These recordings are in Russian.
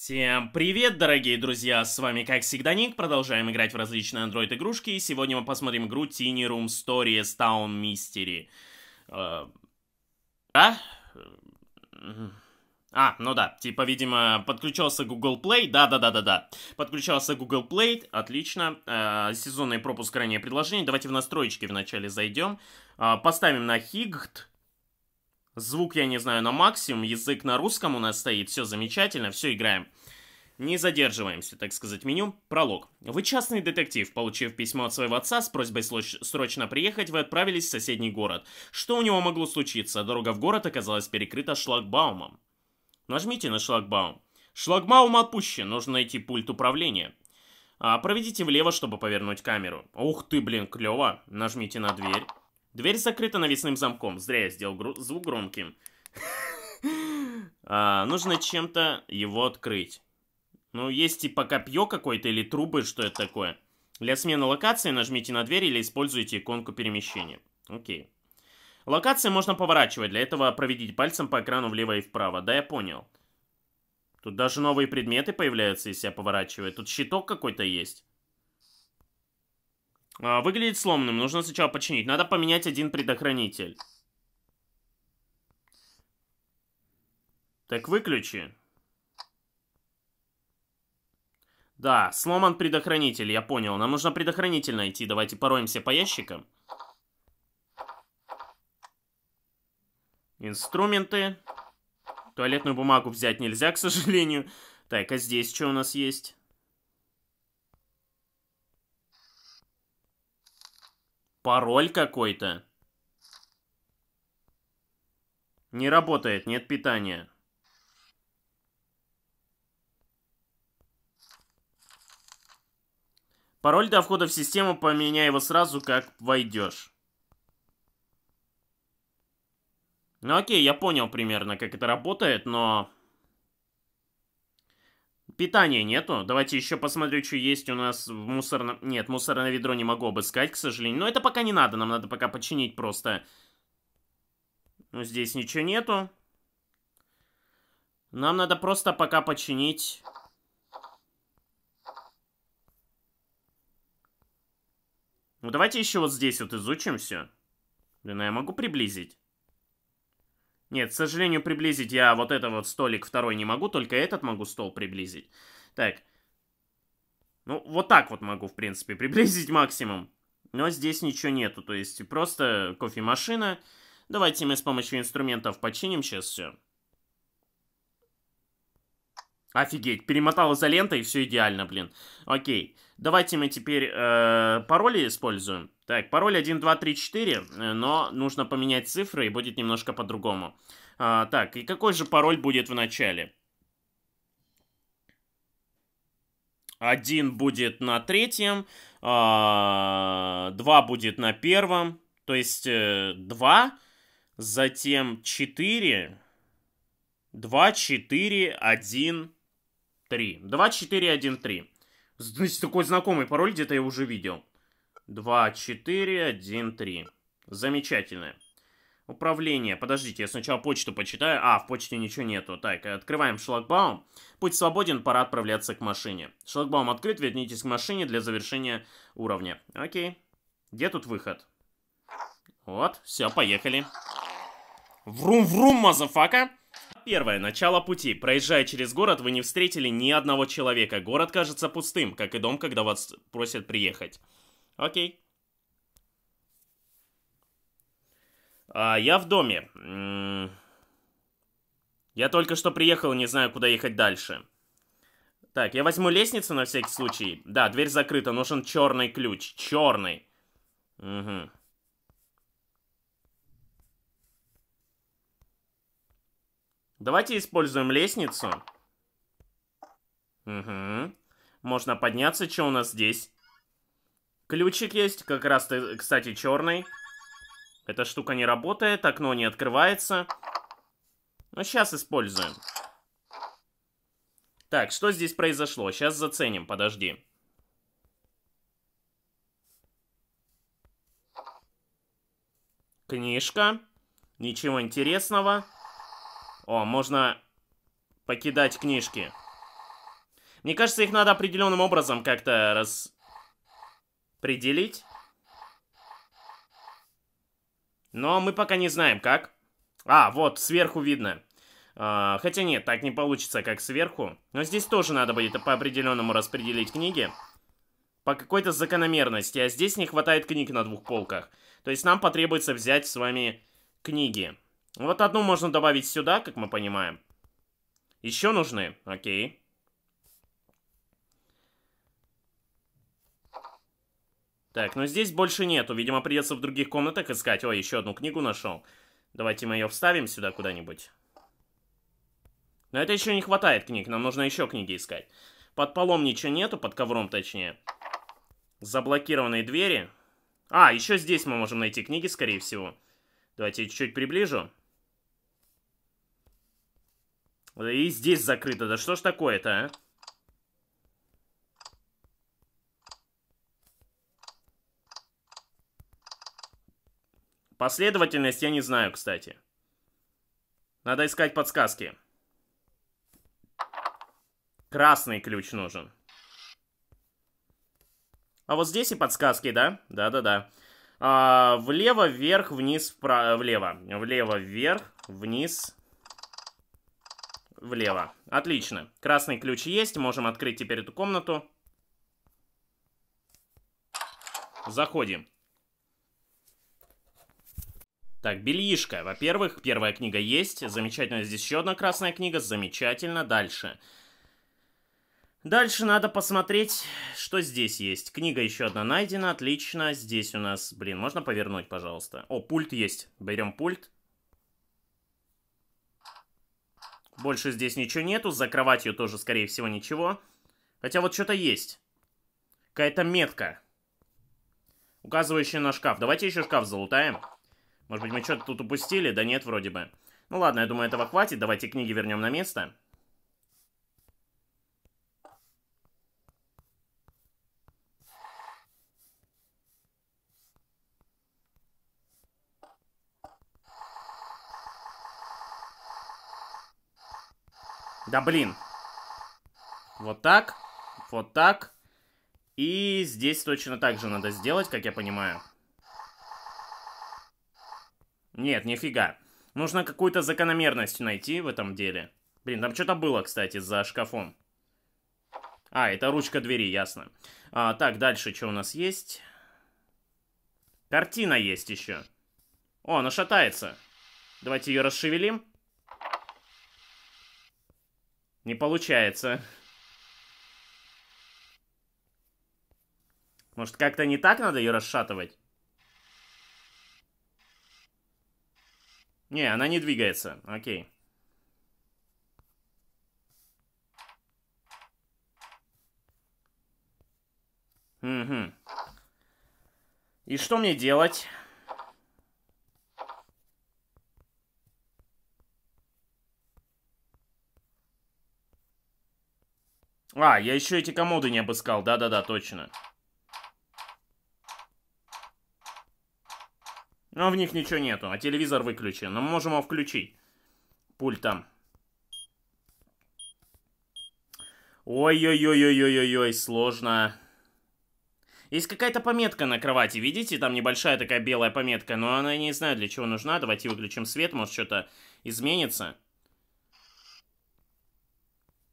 Всем привет, дорогие друзья! С вами, как всегда, Ник. Продолжаем играть в различные Android-игрушки. И сегодня мы посмотрим игру Tiny Room Stories Town Mystery. Э, а? А, ну да, типа, видимо, подключился Google Play, да-да-да-да-да, подключался Google Play, отлично, э, сезонный пропуск ранее предложений, давайте в настроечки вначале зайдем, э, поставим на Higgt, Звук, я не знаю, на максимум, язык на русском у нас стоит, все замечательно, все играем. Не задерживаемся, так сказать, меню. Пролог. Вы частный детектив. Получив письмо от своего отца с просьбой срочно приехать, вы отправились в соседний город. Что у него могло случиться? Дорога в город оказалась перекрыта шлагбаумом. Нажмите на шлагбаум. Шлагбаум отпущен, нужно найти пульт управления. А, проведите влево, чтобы повернуть камеру. Ух ты, блин, клево. Нажмите на дверь. Дверь закрыта навесным замком. Зря я сделал гру звук громким. а, нужно чем-то его открыть. Ну, есть типа копье какое-то или трубы, что это такое. Для смены локации нажмите на дверь или используйте иконку перемещения. Окей. Локации можно поворачивать. Для этого проведите пальцем по экрану влево и вправо. Да, я понял. Тут даже новые предметы появляются, если я поворачиваю. Тут щиток какой-то есть. А, Выглядит сломанным, нужно сначала починить. Надо поменять один предохранитель. Так, выключи. Да, сломан предохранитель, я понял. Нам нужно предохранитель найти. Давайте пороемся по ящикам. Инструменты. Туалетную бумагу взять нельзя, к сожалению. Так, а здесь что у нас есть? Пароль какой-то. Не работает, нет питания. Пароль до входа в систему поменяй его сразу, как войдешь. Ну окей, я понял примерно, как это работает, но... Питания нету. Давайте еще посмотрю, что есть у нас в мусорном... Нет, мусорное ведро не могу обыскать, к сожалению. Но это пока не надо, нам надо пока починить просто. Ну, здесь ничего нету. Нам надо просто пока починить... Ну, давайте еще вот здесь вот изучим все. Блин, а я могу приблизить? Нет, к сожалению, приблизить я вот этот вот столик второй не могу, только этот могу стол приблизить. Так. Ну, вот так вот могу, в принципе, приблизить максимум. Но здесь ничего нету, то есть просто кофемашина. Давайте мы с помощью инструментов починим сейчас все. Офигеть, перемотал за лентой и все идеально, блин. Окей, давайте мы теперь э, пароли используем. Так, пароль 1, 2, 3, 4, но нужно поменять цифры и будет немножко по-другому. А, так, и какой же пароль будет в начале? Один будет на третьем, а, два будет на первом, то есть э, два, затем четыре, два, четыре, один. 3. 2413. Значит, такой знакомый пароль где-то я уже видел. 2413. замечательное Управление. Подождите, я сначала почту почитаю. А, в почте ничего нету. Так, открываем шлагбаум. Путь свободен, пора отправляться к машине. Шлагбаум открыт, вернитесь к машине для завершения уровня. Окей. Где тут выход? Вот, все, поехали. Врум-врум, мазафака первое. Начало пути. Проезжая через город, вы не встретили ни одного человека. Город кажется пустым, как и дом, когда вас просят приехать. Окей. А, я в доме. Я только что приехал, не знаю, куда ехать дальше. Так, я возьму лестницу на всякий случай. Да, дверь закрыта, нужен черный ключ. Черный. Угу. Давайте используем лестницу. Угу. Можно подняться. Что у нас здесь? Ключик есть. Как раз, кстати, черный. Эта штука не работает. Окно не открывается. Но ну, сейчас используем. Так, что здесь произошло? Сейчас заценим. Подожди. Книжка. Ничего интересного. Интересного. О, можно покидать книжки. Мне кажется, их надо определенным образом как-то распределить. Но мы пока не знаем, как. А, вот, сверху видно. А, хотя нет, так не получится, как сверху. Но здесь тоже надо будет по определенному распределить книги. По какой-то закономерности. А здесь не хватает книг на двух полках. То есть нам потребуется взять с вами книги. Вот одну можно добавить сюда, как мы понимаем. Еще нужны? Окей. Так, ну здесь больше нету. Видимо, придется в других комнатах искать. О, еще одну книгу нашел. Давайте мы ее вставим сюда куда-нибудь. Но это еще не хватает книг. Нам нужно еще книги искать. Под полом ничего нету, под ковром точнее. Заблокированные двери. А, еще здесь мы можем найти книги, скорее всего. Давайте чуть-чуть приближу. И здесь закрыто. Да что ж такое-то, а? Последовательность я не знаю, кстати. Надо искать подсказки. Красный ключ нужен. А вот здесь и подсказки, да? Да-да-да. А, влево, вверх, вниз, вправо, влево. Влево, вверх, вниз, влево. Отлично. Красный ключ есть. Можем открыть теперь эту комнату. Заходим. Так, бельишко. Во-первых, первая книга есть. Замечательно. Здесь еще одна красная книга. Замечательно. Дальше. Дальше надо посмотреть, что здесь есть. Книга еще одна найдена. Отлично. Здесь у нас... Блин, можно повернуть, пожалуйста? О, пульт есть. Берем пульт. Больше здесь ничего нету, за кроватью тоже, скорее всего, ничего. Хотя вот что-то есть. Какая-то метка, указывающая на шкаф. Давайте еще шкаф залутаем. Может быть, мы что-то тут упустили? Да нет, вроде бы. Ну ладно, я думаю, этого хватит. Давайте книги вернем на место. Да блин. Вот так. Вот так. И здесь точно так же надо сделать, как я понимаю. Нет, нифига. Нужно какую-то закономерность найти в этом деле. Блин, там что-то было, кстати, за шкафом. А, это ручка двери, ясно. А, так, дальше что у нас есть? Картина есть еще. О, она шатается. Давайте ее расшевелим. Не получается. Может, как-то не так надо ее расшатывать? Не, она не двигается. Окей. Угу. И что мне делать? А, я еще эти комоды не обыскал. Да-да-да, точно. Но ну, в них ничего нету, а телевизор выключен. Но ну, мы можем его включить. Пульт там. Ой-ой-ой-ой-ой-ой, сложно. Есть какая-то пометка на кровати, видите? Там небольшая такая белая пометка, но она не знаю, для чего нужна. Давайте выключим свет, может что-то изменится.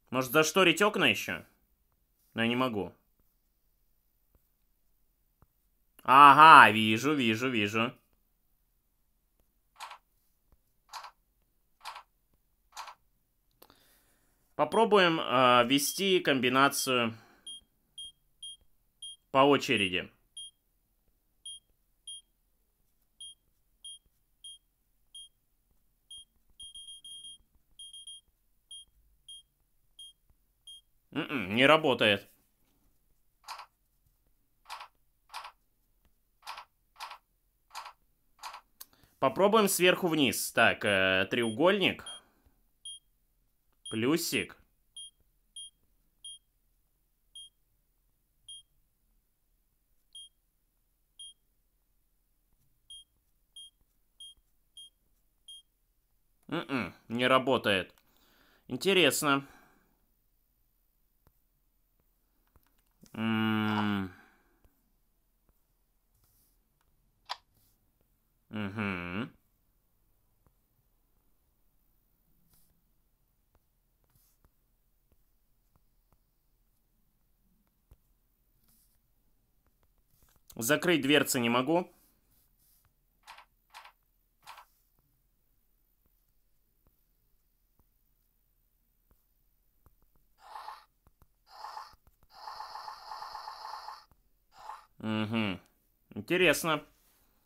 Может, зашторить окна еще? Но я не могу. Ага, вижу, вижу, вижу. Попробуем э, вести комбинацию по очереди. М-м, не работает. Попробуем сверху вниз. Так, э, треугольник. Плюсик. М-м, не работает. Интересно. Угу. Закрыть дверцы не могу. Интересно.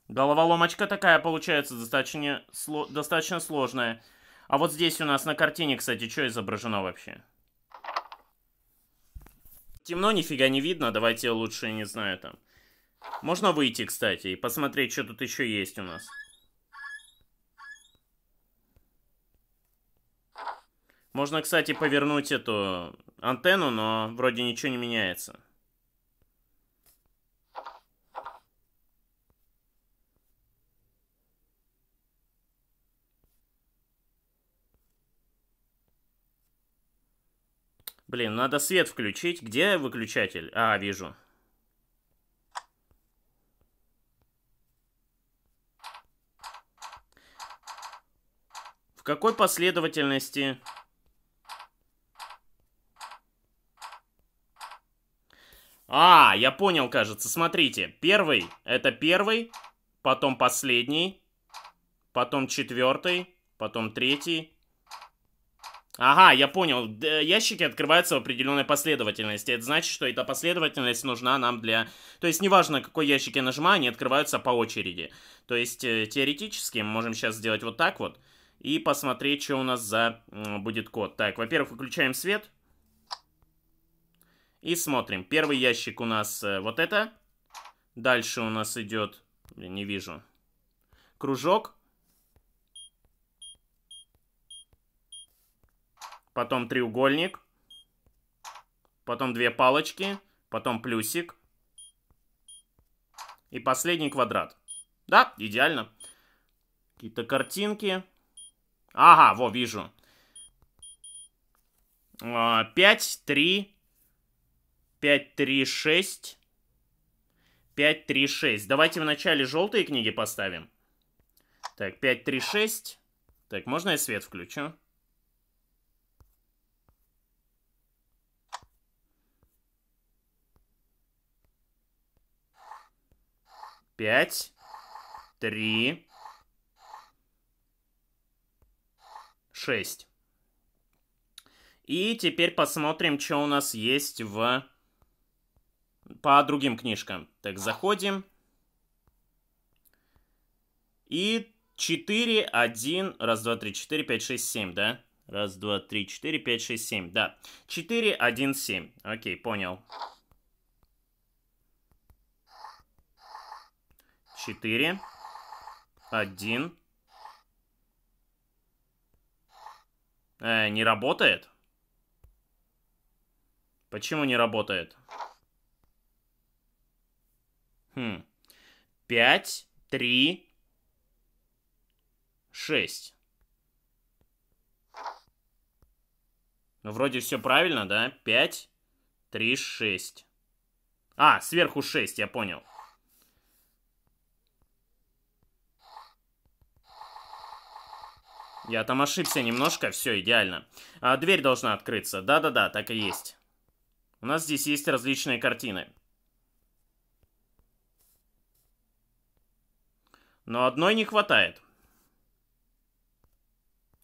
Головоломочка такая получается достаточно, сло, достаточно сложная. А вот здесь у нас на картине, кстати, что изображено вообще? Темно, нифига не видно. Давайте лучше, не знаю, там. Можно выйти, кстати, и посмотреть, что тут еще есть у нас. Можно, кстати, повернуть эту антенну, но вроде ничего не меняется. Блин, надо свет включить. Где выключатель? А, вижу. В какой последовательности? А, я понял, кажется. Смотрите, первый это первый, потом последний, потом четвертый, потом третий, Ага, я понял. Э, ящики открываются в определенной последовательности. Это значит, что эта последовательность нужна нам для... То есть, неважно, какой ящик я нажимаю, они открываются по очереди. То есть, э, теоретически мы можем сейчас сделать вот так вот и посмотреть, что у нас за будет код. Так, во-первых, выключаем свет. И смотрим. Первый ящик у нас э, вот это. Дальше у нас идет... не вижу. Кружок. потом треугольник, потом две палочки, потом плюсик и последний квадрат. Да, идеально. Какие-то картинки. Ага, во, вижу. 5, 3, 5, 3, 6, 5, 3, 6. Давайте вначале желтые книги поставим. Так, 5, 3, 6. Так, можно я свет включу? пять, три, шесть. И теперь посмотрим, что у нас есть в... по другим книжкам. Так, заходим. И 4, 1, раз, два, три, четыре, пять, шесть, семь, да? Раз, два, три, четыре, пять, шесть, семь, да. 4, 1, 7. Окей, понял. четыре, один. Э, не работает? Почему не работает? Хм. Пять, три, шесть. Ну, вроде все правильно, да? 5, 3, 6. А, сверху 6, я понял. Я там ошибся немножко, все идеально. А, дверь должна открыться. Да-да-да, так и есть. У нас здесь есть различные картины. Но одной не хватает.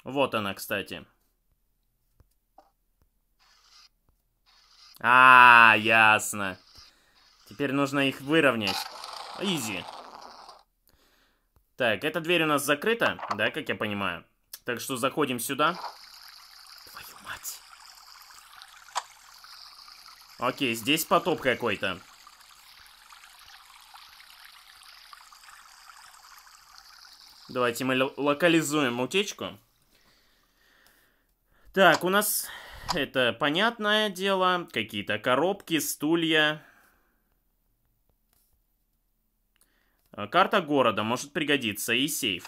Вот она, кстати. А, ясно. Теперь нужно их выровнять. Изи. Так, эта дверь у нас закрыта, да, как я понимаю? Так что заходим сюда. Твою мать. Окей, здесь потоп какой-то. Давайте мы локализуем утечку. Так, у нас это понятное дело. Какие-то коробки, стулья. Э, карта города может пригодиться и сейф.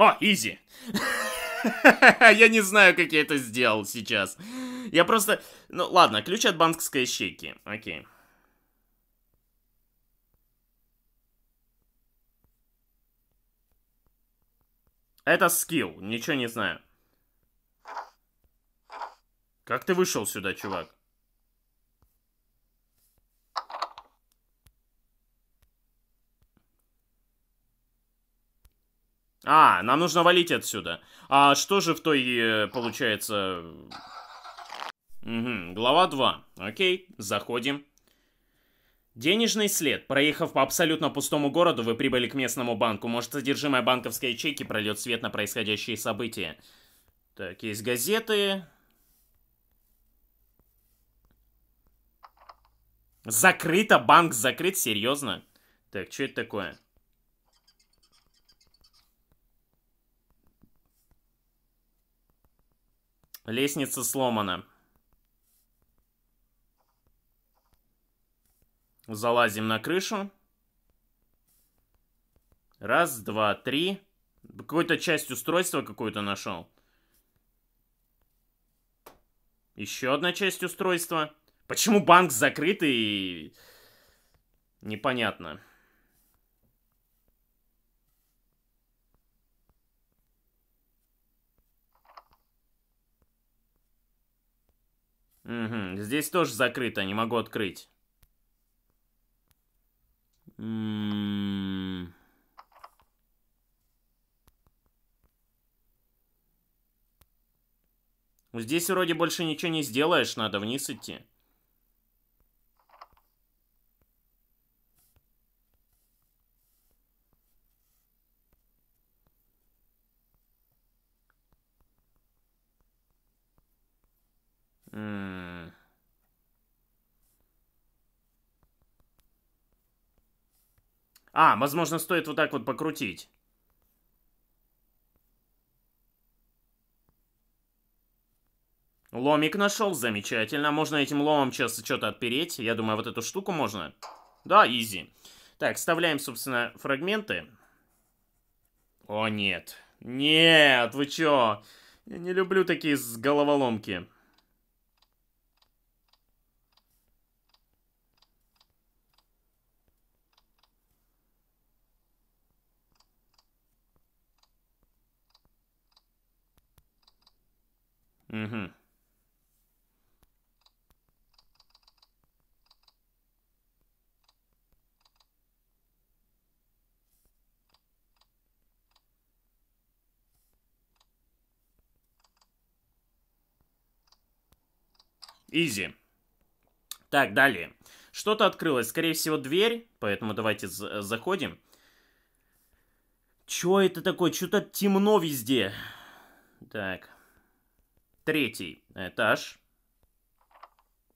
О, изи. Я не знаю, как я это сделал сейчас. Я просто... Ну, ладно, ключ от банковской ячейки. Окей. Это скилл, ничего не знаю. Как ты вышел сюда, чувак? А, нам нужно валить отсюда. А что же в той, э, получается... Угу, глава 2. Окей, заходим. Денежный след. Проехав по абсолютно пустому городу, вы прибыли к местному банку. Может, содержимое банковской ячейки прольет свет на происходящие события. Так, есть газеты. Закрыто, банк закрыт, серьезно? Так, что это такое? Лестница сломана. Залазим на крышу. Раз, два, три. Какую-то часть устройства какую-то нашел. Еще одна часть устройства. Почему банк закрыт и... Непонятно. Угу, здесь тоже закрыто, не могу открыть. М м-м-м. Здесь вроде больше ничего не сделаешь, надо вниз идти. А, возможно, стоит вот так вот покрутить. Ломик нашел, замечательно. Можно этим ломом сейчас что-то отпереть. Я думаю, вот эту штуку можно. Да, изи. Так, вставляем, собственно, фрагменты. О, нет. Нет, вы чё? Я не люблю такие головоломки. Угу. Изи. Так, далее. Что-то открылось. Скорее всего, дверь. Поэтому давайте заходим. Чё это такое? Что-то темно везде. Так. Третий этаж.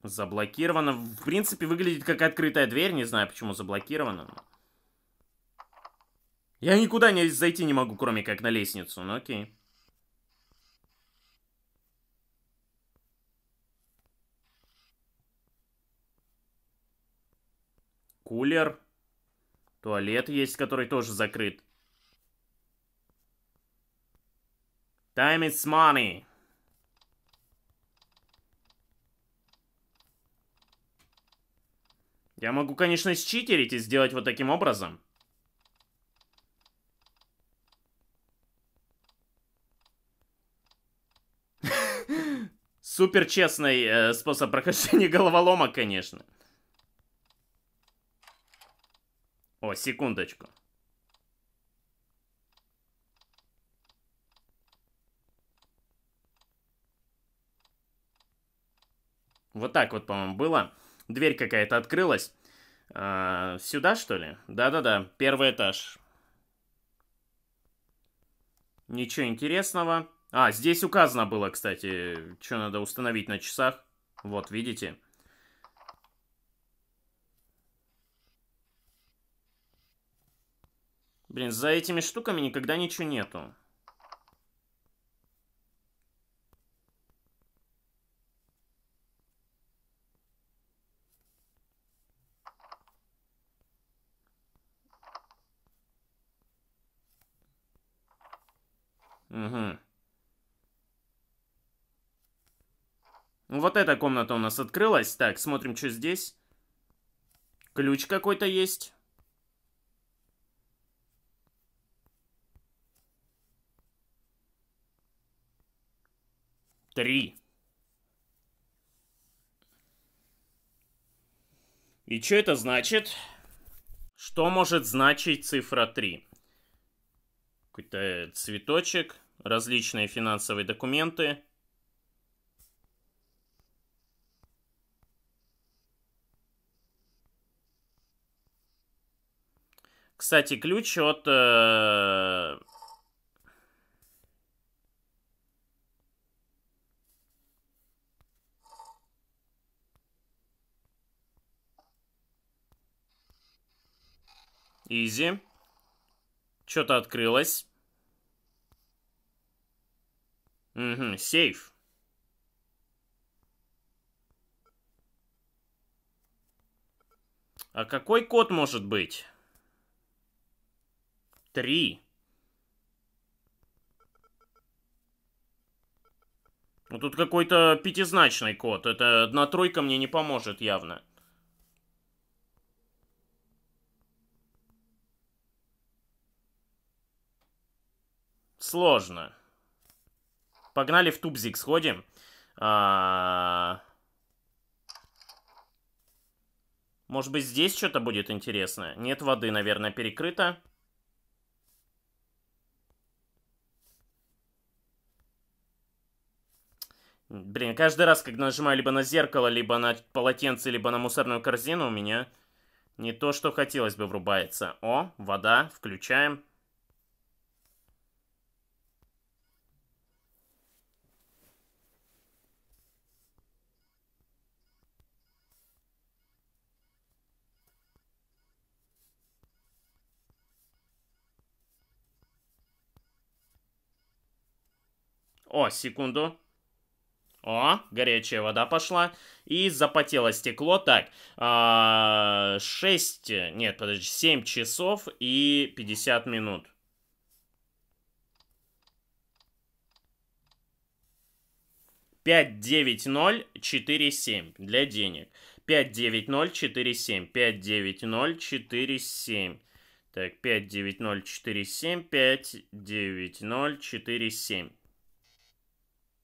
Заблокировано. В принципе, выглядит как открытая дверь. Не знаю, почему заблокировано. Я никуда не зайти не могу, кроме как на лестницу. Ну окей. Кулер. Туалет есть, который тоже закрыт. Time is money. Я могу, конечно, считерить и сделать вот таким образом. Супер честный э, способ прохождения головоломок, конечно. О, секундочку. Вот так вот, по-моему, было. Дверь какая-то открылась. А, сюда, что ли? Да-да-да, первый этаж. Ничего интересного. А, здесь указано было, кстати, что надо установить на часах. Вот, видите? Блин, за этими штуками никогда ничего нету. Угу. Вот эта комната у нас открылась. Так, смотрим, что здесь. Ключ какой-то есть. Три. И что это значит? Что может значить цифра 3? Какой-то цветочек различные финансовые документы. Кстати, ключ от... Э... Изи. Что-то открылось. Угу, сейф. А какой код может быть? Три. Ну тут какой-то пятизначный код. Это одна тройка мне не поможет явно. Сложно. Погнали в Тубзик сходим. А... Может быть, здесь что-то будет интересное? Нет воды, наверное, перекрыто. Блин, каждый раз, когда нажимаю либо на зеркало, либо на полотенце, либо на мусорную корзину, у меня не то, что хотелось бы, врубается. О, вода, включаем. О, секунду. О, горячая вода пошла. И запотело стекло. Так, 6, а, нет, подожди, 7 часов и 50 минут. Пять девять ноль четыре семь для денег. Пять девять ноль четыре семь. Пять девять ноль четыре семь. Так, пять девять ноль четыре семь. Пять девять ноль четыре семь.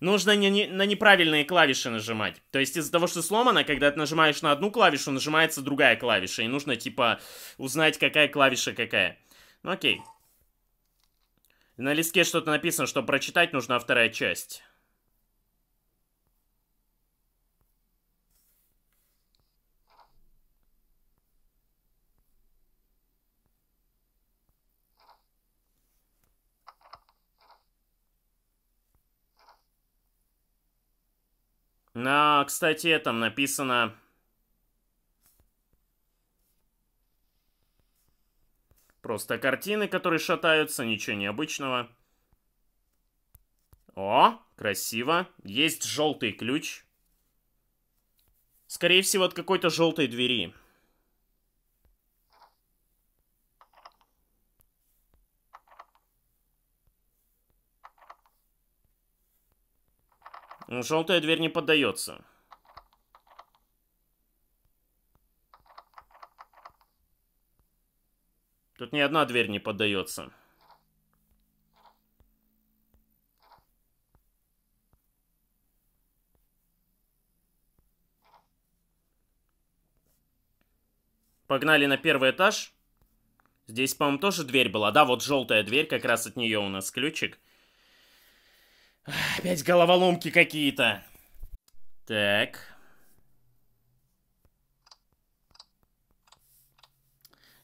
нужно не, не, на неправильные клавиши нажимать. То есть из-за того, что сломано, когда ты нажимаешь на одну клавишу, нажимается другая клавиша. И нужно, типа, узнать, какая клавиша какая. Ну, окей. На листке что-то написано, чтобы прочитать нужна вторая часть. На, кстати, там написано... Просто картины, которые шатаются, ничего необычного. О, красиво. Есть желтый ключ. Скорее всего, от какой-то желтой двери. Ну, желтая дверь не поддается. Тут ни одна дверь не поддается. Погнали на первый этаж. Здесь, по-моему, тоже дверь была. Да, вот желтая дверь, как раз от нее у нас ключик. Опять головоломки какие-то. Так.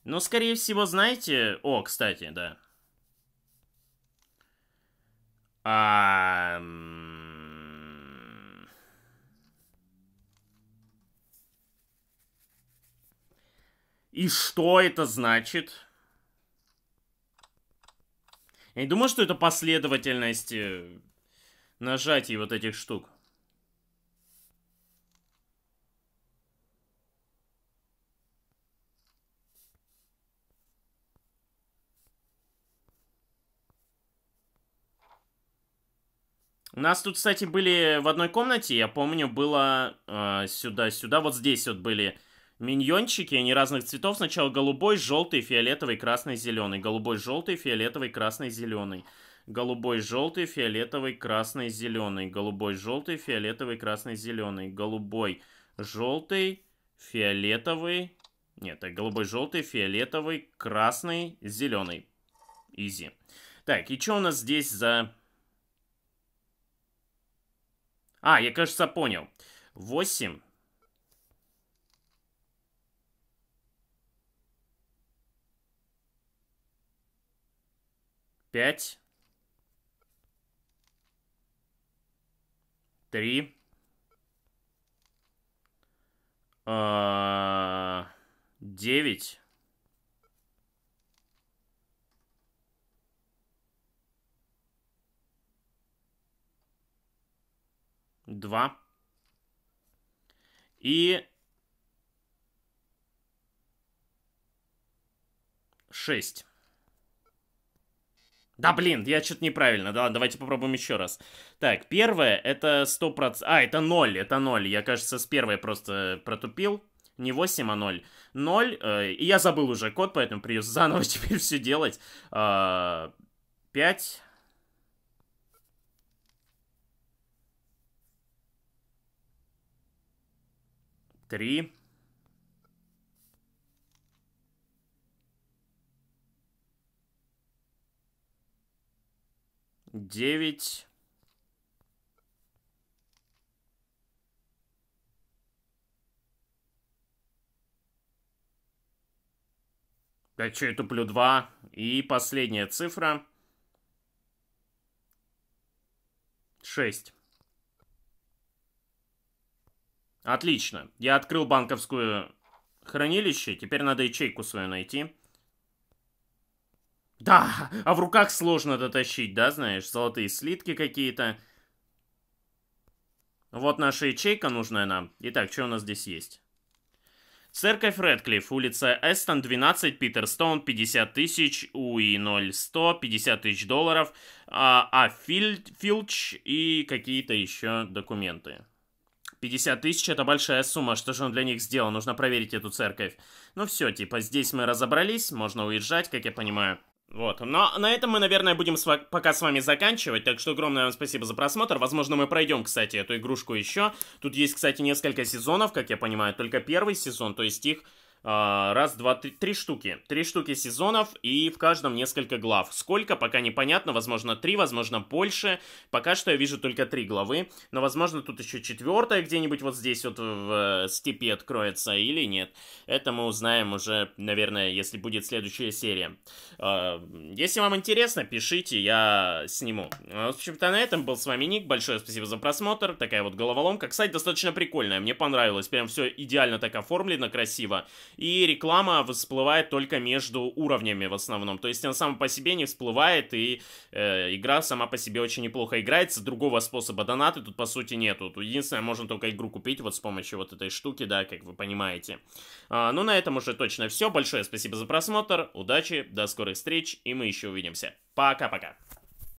Ну, скорее всего, знаете... О, кстати, да. А... И что это значит? Я не думаю, что это последовательность э, нажатий вот этих штук. У нас тут, кстати, были в одной комнате, я помню, было сюда-сюда, э, сюда, сюда, вот здесь вот были миньончики, они разных цветов. Сначала голубой, желтый, фиолетовый, красный, зеленый. Голубой, желтый, фиолетовый, красный, зеленый голубой, желтый, фиолетовый, красный, зеленый, голубой, желтый, фиолетовый, красный, зеленый, голубой, желтый, фиолетовый, нет, голубой, желтый, фиолетовый, красный, зеленый. Изи. Так, и что у нас здесь за... А, я, кажется, понял. 8. Пять. Три. А, девять. Два. И... Шесть. Да блин, я что-то неправильно. Да, давайте попробуем еще раз. Так, первое это 100%... А, это 0, это 0. Я, кажется, с первой просто протупил. Не 8, а 0. 0. Э, и я забыл уже код, поэтому придется заново теперь все делать. Э, а, 5... Три. 9. Да что я туплю? 2. И последняя цифра. 6. Отлично. Я открыл банковскую хранилище. Теперь надо ячейку свою найти. Да, а в руках сложно дотащить, да, знаешь, золотые слитки какие-то. Вот наша ячейка нужная нам. Итак, что у нас здесь есть? Церковь Редклифф, улица Эстон, 12, Питерстоун, 50 тысяч, УИ 0100, 50 тысяч долларов, а, а Фильд, Филч и какие-то еще документы. 50 тысяч это большая сумма, что же он для них сделал, нужно проверить эту церковь. Ну все, типа, здесь мы разобрались, можно уезжать, как я понимаю. Вот. Но ну, а на этом мы, наверное, будем с пока с вами заканчивать. Так что огромное вам спасибо за просмотр. Возможно, мы пройдем, кстати, эту игрушку еще. Тут есть, кстати, несколько сезонов, как я понимаю. Только первый сезон, то есть их а, раз, два, три, три штуки. Три штуки сезонов и в каждом несколько глав. Сколько, пока непонятно. Возможно, три, возможно, больше. Пока что я вижу только три главы. Но, возможно, тут еще четвертая где-нибудь вот здесь вот в э, степи откроется или нет. Это мы узнаем уже, наверное, если будет следующая серия. А, если вам интересно, пишите, я сниму. В общем-то, на этом был с вами Ник. Большое спасибо за просмотр. Такая вот головоломка. Кстати, достаточно прикольная. Мне понравилось. Прям все идеально так оформлено, красиво и реклама всплывает только между уровнями в основном. То есть она сама по себе не всплывает, и э, игра сама по себе очень неплохо играется. Другого способа донаты тут, по сути, нету. Тут единственное, можно только игру купить вот с помощью вот этой штуки, да, как вы понимаете. А, ну, на этом уже точно все. Большое спасибо за просмотр, удачи, до скорых встреч, и мы еще увидимся. Пока-пока.